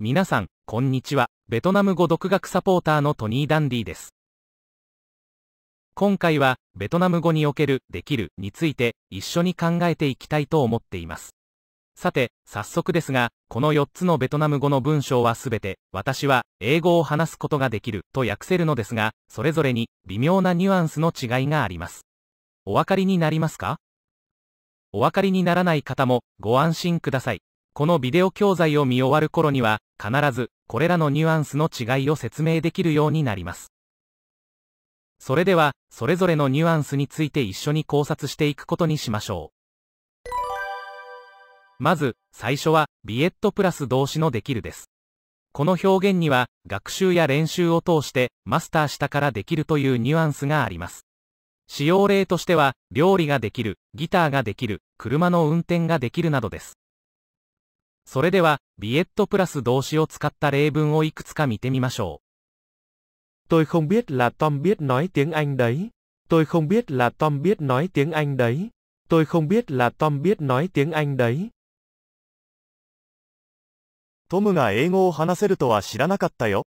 皆さん、こんにちは。ベトナム語独学サポーターのトニー・ダンディです。今回は、ベトナム語における、できるについて、一緒に考えていきたいと思っています。さて、早速ですが、この4つのベトナム語の文章はすべて、私は、英語を話すことができる、と訳せるのですが、それぞれに、微妙なニュアンスの違いがあります。お分かりになりますかお分かりにならない方も、ご安心ください。このビデオ教材を見終わる頃には、必ず、これらのニュアンスの違いを説明できるようになります。それでは、それぞれのニュアンスについて一緒に考察していくことにしましょう。まず、最初は、ビエットプラス動詞のできるです。この表現には、学習や練習を通して、マスターしたからできるというニュアンスがあります。使用例としては、料理ができる、ギターができる、車の運転ができるなどです。それでは、ビエットプラス動詞を使った例文をいくつか見てみましょう。Tôi không biết là Tom biết nói tiếng Anh đấy. Tôi không biết là Tom biết nói tiếng Anh đấy. Tôi không biết là Tom biết nói tiếng Anh đấy. トムが英語を話せるとは知らなかったよ。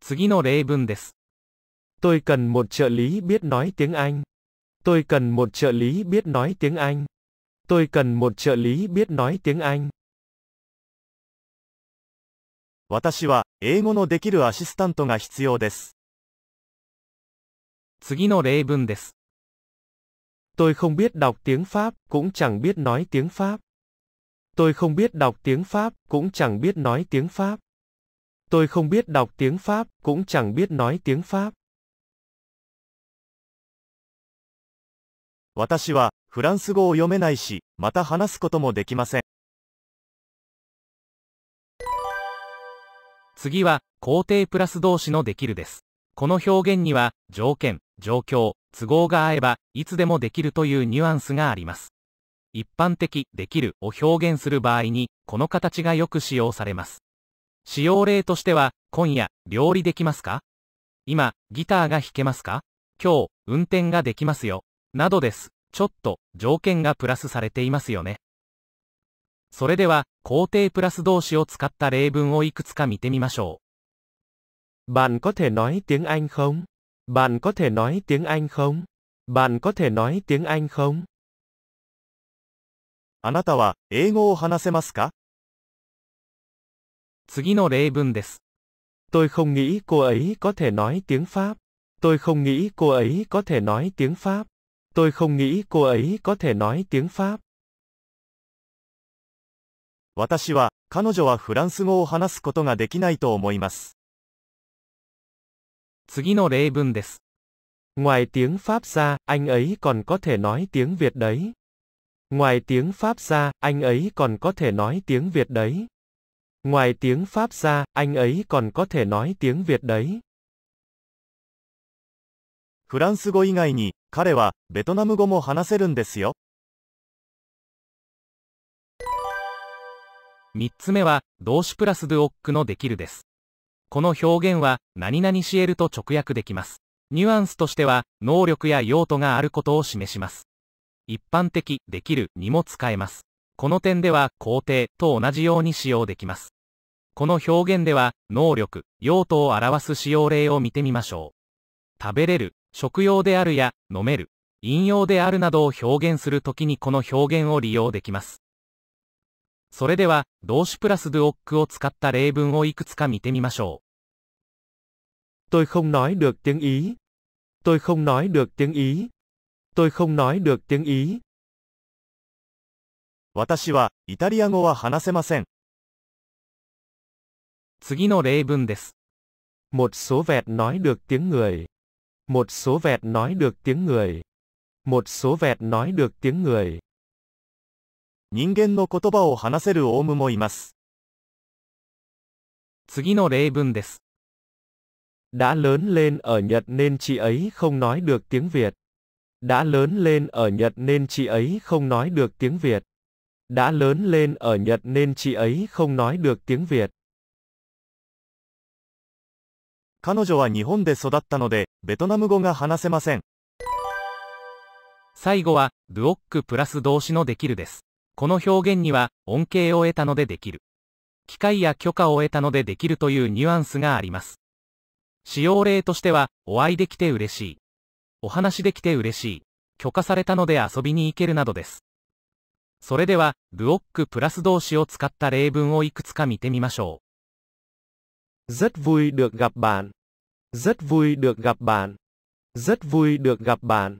次の例文です。Tôi cần một trợ lý biết nói tiếng Anh. Tôi cần một trợ lý biết nói tiếng Anh. Tôi cần một trợ lý biết nói tiếng Anh. 私は英語のできるアシスタントが必要です。次の例文です。Tôi không biết đọc tiếng Pháp, cũng chẳng biết nói tiếng Pháp. Tôi không biết đọc tiếng Pháp, cũng chẳng biết nói tiếng Pháp. Tôi không biết đọc tiếng Pháp, cũng chẳng biết nói tiếng Pháp. 私はフランス語を読めないし、また話すこともできません。次は、肯定プラス動詞のできるです。この表現には、条件、状況、都合が合えば、いつでもできるというニュアンスがあります。一般的、できるを表現する場合に、この形がよく使用されます。使用例としては、今夜、料理できますか今、ギターが弾けますか今日、運転ができますよ。などです。ちょっと条件がプラスされていますよね。それでは、肯定プラス動詞を使った例文をいくつか見てみましょう。Bạn có thể nói tiếng Anh không? Bạn có thể nói tiếng Anh không? Bạn có thể nói tiếng Anh không? あなたは英語を話せますか次の例文です。Tôi không nghĩ cô ấy có thể nói tiếng Pháp. Tôi không nghĩ cô ấy có thể nói tiếng Pháp. Tôi không nghĩ cô ấy có thể nói tiếng Pháp. 私は、彼女はフランス語を話すことができないと思います。次の例文です。Ngoài tiếng Pháp ra, anh ấy còn có thể nói tiếng Việt đấy. Ngoài tiếng Pháp ra, anh ấy còn có thể nói tiếng Việt đấy. Ngoài tiếng Pháp ra, anh ấy còn có thể nói tiếng Việt đấy. フランス語以外に、彼はベトナム語も話せるんですよ3つ目は動詞プラスドゥオックのできるですこの表現は何々し得ると直訳できますニュアンスとしては能力や用途があることを示します一般的できるにも使えますこの点では肯定と同じように使用できますこの表現では能力用途を表す使用例を見てみましょう食べれる食用であるや、飲める、飲用であるなどを表現するときにこの表現を利用できます。それでは、動詞プラス do ックを使った例文をいくつか見てみましょう。Tôi không nói được tiếng Ý. Tôi không nói được tiếng Ý. Tôi không nói được tiếng Ý. 私は、イタリア語は話せません。次の例文です。Một số vẹt nói được tiếng người. Một số vẹt nói được tiếng người. Một số vẹt nói được tiếng người. 人間の言葉を話せるオウムもいます。次の例文です。Đã lớn lên ở Nhật nên chị ấy không nói được tiếng Việt. Đã lớn lên ở Nhật nên chị ấy không nói được tiếng Việt. Đã lớn lên ở Nhật nên chị ấy không nói được tiếng Việt. 彼女は日本で育ったので、ベトナム語が話せません。最後は、ドゥオックプラス動詞のできるです。この表現には、恩恵を得たのでできる。機会や許可を得たのでできるというニュアンスがあります。使用例としては、お会いできて嬉しい。お話できて嬉しい。許可されたので遊びに行けるなどです。それでは、ドゥオックプラス動詞を使った例文をいくつか見てみましょう。Rất vui được gặp bạn. Rất vui được gặp bạn. Rất vui được gặp bạn.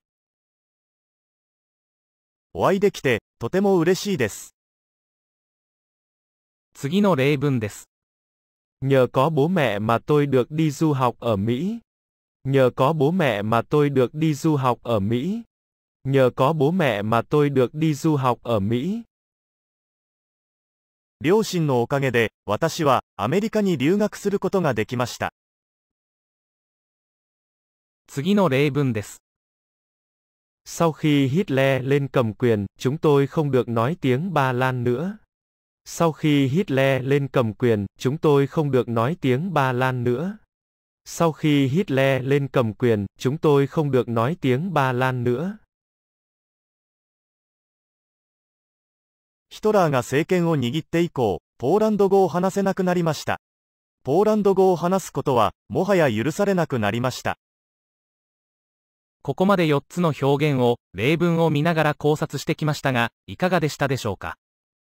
お会いできて、とても嬉しいです。次の例文です。Nhờ có bố mẹ mà tôi được đi du học ở Mỹ. Nhờ có bố mẹ mà tôi được đi du học ở Mỹ. Nhờ có bố mẹ mà tôi được đi du học ở Mỹ. 両親のおかげで私はアメリカに留学することができました。次の例文です。Sau khi Hitler lên cầm quyền, chúng tôi không được nói tiếng Ba Lan nữa. Sau khi Hitler lên cầm quyền, chúng tôi không được nói tiếng Ba Lan nữa. Sau khi Hitler lên cầm quyền, chúng tôi không được nói tiếng Ba Lan nữa. ヒトラーが政権を握って以降、ポーランド語を話せなくなりました。ポーランド語を話すことは、もはや許されなくなりました。ここまで4つの表現を、例文を見ながら考察してきましたが、いかがでしたでしょうか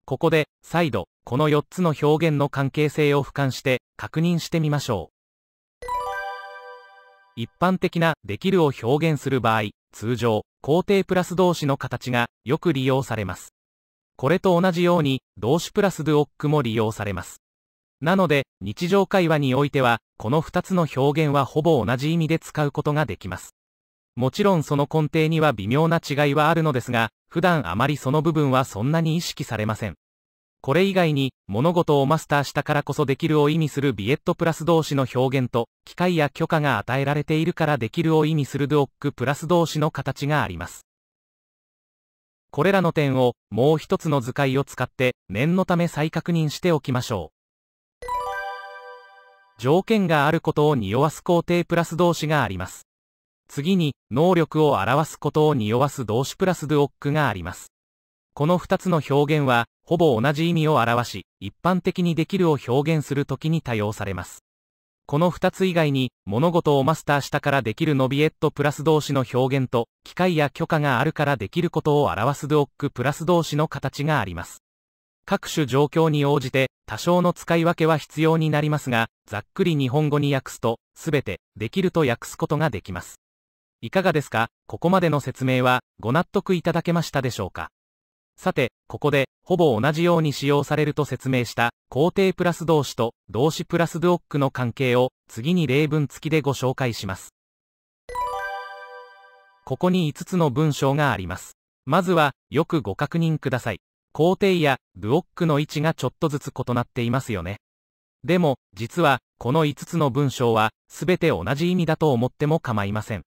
ここで、再度、この4つの表現の関係性を俯瞰して、確認してみましょう。一般的な、できるを表現する場合、通常、肯定プラス動詞の形が、よく利用されます。これと同じように動詞プラスゥオックも利用されます。なので、日常会話においては、この2つの表現はほぼ同じ意味で使うことができます。もちろんその根底には微妙な違いはあるのですが、普段あまりその部分はそんなに意識されません。これ以外に、物事をマスターしたからこそできるを意味するビエットプラス動詞の表現と、機会や許可が与えられているからできるを意味するドオックプラス動詞の形があります。これらの点をもう一つの図解を使って念のため再確認しておきましょう。条件があることを匂わす工程プラス動詞があります。次に、能力を表すことを匂わす動詞プラスドゥオックがあります。この2つの表現は、ほぼ同じ意味を表し、一般的にできるを表現するときに多用されます。この2つ以外に、物事をマスターしたからできるノビエットプラス動詞の表現と、機械や許可があるからできることを表すドオックプラス動詞の形があります。各種状況に応じて、多少の使い分けは必要になりますが、ざっくり日本語に訳すと、すべて、できると訳すことができます。いかがですかここまでの説明は、ご納得いただけましたでしょうかさて、ここで、ほぼ同じように使用されると説明した肯定プラス動詞と動詞プラスドックの関係を次に例文付きでご紹介します。ここに5つの文章があります。まずは、よくご確認ください。肯定やドックの位置がちょっとずつ異なっていますよね。でも、実は、この5つの文章は、すべて同じ意味だと思っても構いません。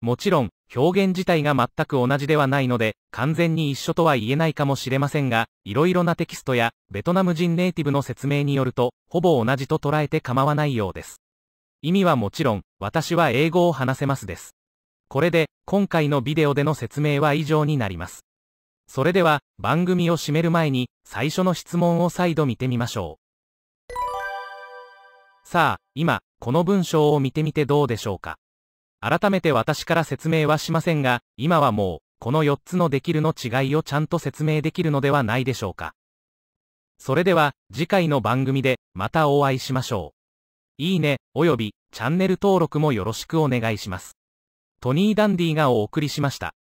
もちろん、表現自体が全く同じではないので、完全に一緒とは言えないかもしれませんが、いろいろなテキストや、ベトナム人ネイティブの説明によると、ほぼ同じと捉えて構わないようです。意味はもちろん、私は英語を話せますです。これで、今回のビデオでの説明は以上になります。それでは、番組を締める前に、最初の質問を再度見てみましょう。さあ、今、この文章を見てみてどうでしょうか。改めて私から説明はしませんが、今はもう、この4つのできるの違いをちゃんと説明できるのではないでしょうか。それでは、次回の番組で、またお会いしましょう。いいね、および、チャンネル登録もよろしくお願いします。トニー・ダンディがお送りしました。